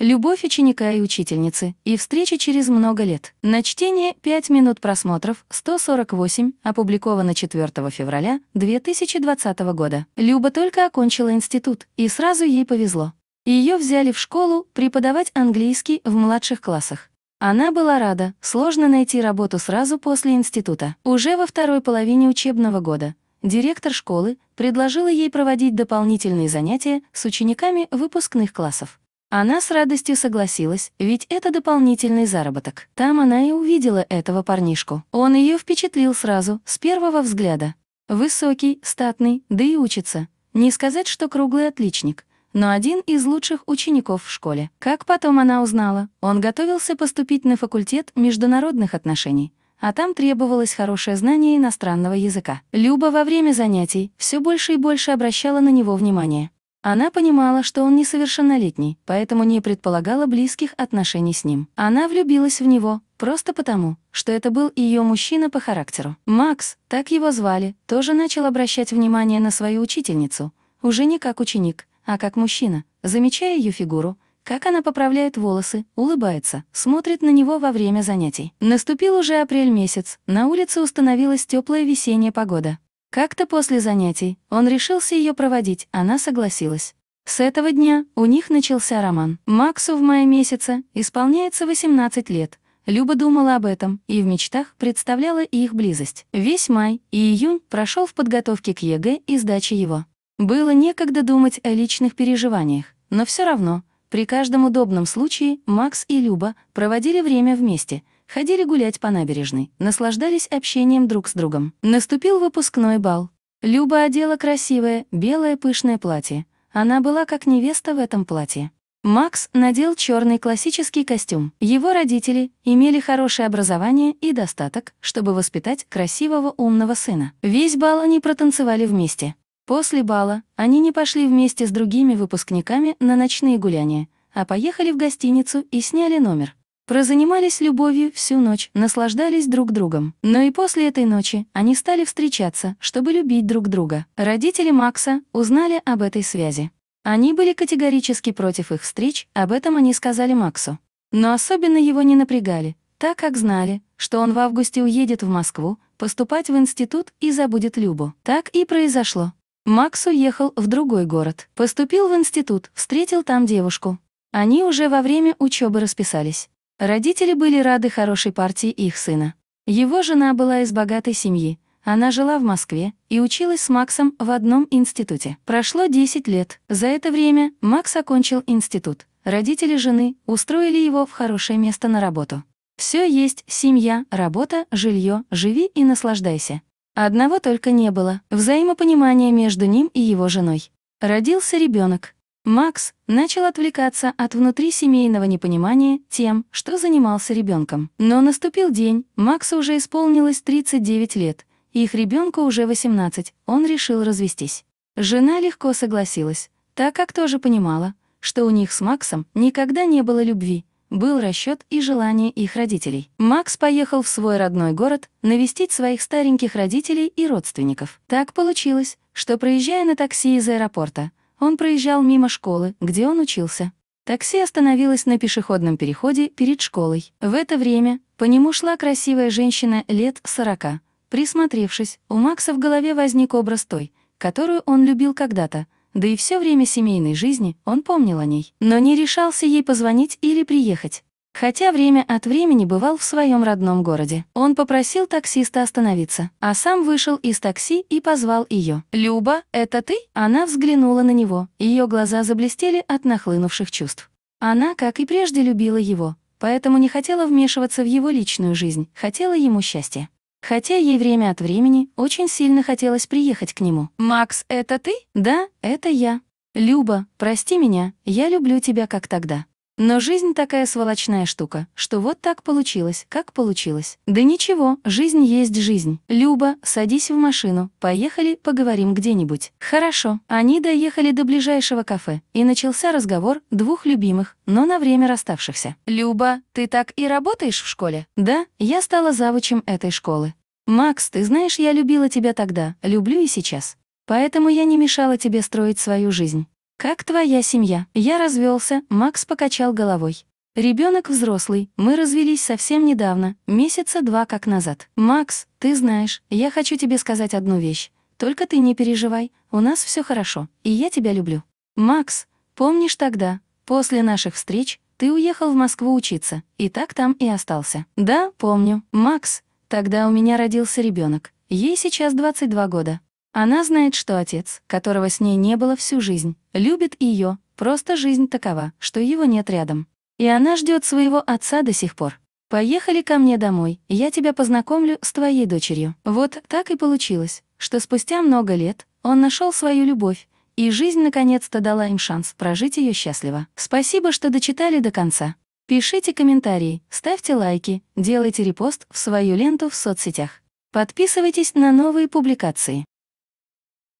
Любовь ученика и учительницы и встреча через много лет. На чтение 5 минут просмотров 148 опубликовано 4 февраля 2020 года. Люба только окончила институт, и сразу ей повезло. Ее взяли в школу преподавать английский в младших классах. Она была рада, сложно найти работу сразу после института. Уже во второй половине учебного года директор школы предложила ей проводить дополнительные занятия с учениками выпускных классов. Она с радостью согласилась, ведь это дополнительный заработок. Там она и увидела этого парнишку. Он ее впечатлил сразу, с первого взгляда. Высокий, статный, да и учится. Не сказать, что круглый отличник, но один из лучших учеников в школе. Как потом она узнала, он готовился поступить на факультет международных отношений а там требовалось хорошее знание иностранного языка. Люба во время занятий все больше и больше обращала на него внимание. Она понимала, что он несовершеннолетний, поэтому не предполагала близких отношений с ним. Она влюбилась в него, просто потому, что это был ее мужчина по характеру. Макс, так его звали, тоже начал обращать внимание на свою учительницу, уже не как ученик, а как мужчина, замечая ее фигуру, как она поправляет волосы, улыбается, смотрит на него во время занятий. Наступил уже апрель месяц, на улице установилась теплая весенняя погода. Как-то после занятий он решился ее проводить, она согласилась. С этого дня у них начался роман. Максу в мае месяце исполняется 18 лет. Люба думала об этом и в мечтах представляла их близость. Весь май и июнь прошел в подготовке к ЕГЭ и сдаче его. Было некогда думать о личных переживаниях, но все равно, при каждом удобном случае Макс и Люба проводили время вместе — Ходили гулять по набережной, наслаждались общением друг с другом. Наступил выпускной бал. Люба одела красивое, белое пышное платье. Она была как невеста в этом платье. Макс надел черный классический костюм. Его родители имели хорошее образование и достаток, чтобы воспитать красивого умного сына. Весь бал они протанцевали вместе. После бала они не пошли вместе с другими выпускниками на ночные гуляния, а поехали в гостиницу и сняли номер. Прозанимались любовью всю ночь, наслаждались друг другом. Но и после этой ночи они стали встречаться, чтобы любить друг друга. Родители Макса узнали об этой связи. Они были категорически против их встреч, об этом они сказали Максу. Но особенно его не напрягали, так как знали, что он в августе уедет в Москву, поступать в институт и забудет Любу. Так и произошло. Макс уехал в другой город, поступил в институт, встретил там девушку. Они уже во время учебы расписались. Родители были рады хорошей партии их сына. Его жена была из богатой семьи. Она жила в Москве и училась с Максом в одном институте. Прошло 10 лет. За это время Макс окончил институт. Родители жены устроили его в хорошее место на работу. Все есть семья, работа, жилье, живи и наслаждайся. Одного только не было – взаимопонимания между ним и его женой. Родился ребенок. Макс начал отвлекаться от внутрисемейного непонимания тем, что занимался ребенком. Но наступил день, Максу уже исполнилось 39 лет, и их ребенку уже 18, он решил развестись. Жена легко согласилась, так как тоже понимала, что у них с Максом никогда не было любви, был расчет и желание их родителей. Макс поехал в свой родной город навестить своих стареньких родителей и родственников. Так получилось, что проезжая на такси из аэропорта, он проезжал мимо школы, где он учился. Такси остановилось на пешеходном переходе перед школой. В это время по нему шла красивая женщина лет сорока. Присмотревшись, у Макса в голове возник образ той, которую он любил когда-то, да и все время семейной жизни он помнил о ней, но не решался ей позвонить или приехать хотя время от времени бывал в своем родном городе. Он попросил таксиста остановиться, а сам вышел из такси и позвал ее. «Люба, это ты?» Она взглянула на него, ее глаза заблестели от нахлынувших чувств. Она, как и прежде, любила его, поэтому не хотела вмешиваться в его личную жизнь, хотела ему счастья. Хотя ей время от времени очень сильно хотелось приехать к нему. «Макс, это ты?» «Да, это я». «Люба, прости меня, я люблю тебя как тогда». Но жизнь такая сволочная штука, что вот так получилось, как получилось. Да ничего, жизнь есть жизнь. Люба, садись в машину, поехали, поговорим где-нибудь. Хорошо, они доехали до ближайшего кафе, и начался разговор двух любимых, но на время расставшихся. «Люба, ты так и работаешь в школе?» «Да, я стала завучем этой школы». «Макс, ты знаешь, я любила тебя тогда, люблю и сейчас. Поэтому я не мешала тебе строить свою жизнь. «Как твоя семья? Я развелся», — Макс покачал головой. «Ребенок взрослый, мы развелись совсем недавно, месяца два как назад. Макс, ты знаешь, я хочу тебе сказать одну вещь. Только ты не переживай, у нас все хорошо, и я тебя люблю. Макс, помнишь тогда, после наших встреч, ты уехал в Москву учиться, и так там и остался. Да, помню. Макс, тогда у меня родился ребенок. Ей сейчас 22 года. Она знает, что отец, которого с ней не было всю жизнь, любит ее, просто жизнь такова, что его нет рядом. И она ждет своего отца до сих пор. «Поехали ко мне домой, я тебя познакомлю с твоей дочерью». Вот так и получилось, что спустя много лет он нашел свою любовь, и жизнь наконец-то дала им шанс прожить ее счастливо. Спасибо, что дочитали до конца. Пишите комментарии, ставьте лайки, делайте репост в свою ленту в соцсетях. Подписывайтесь на новые публикации.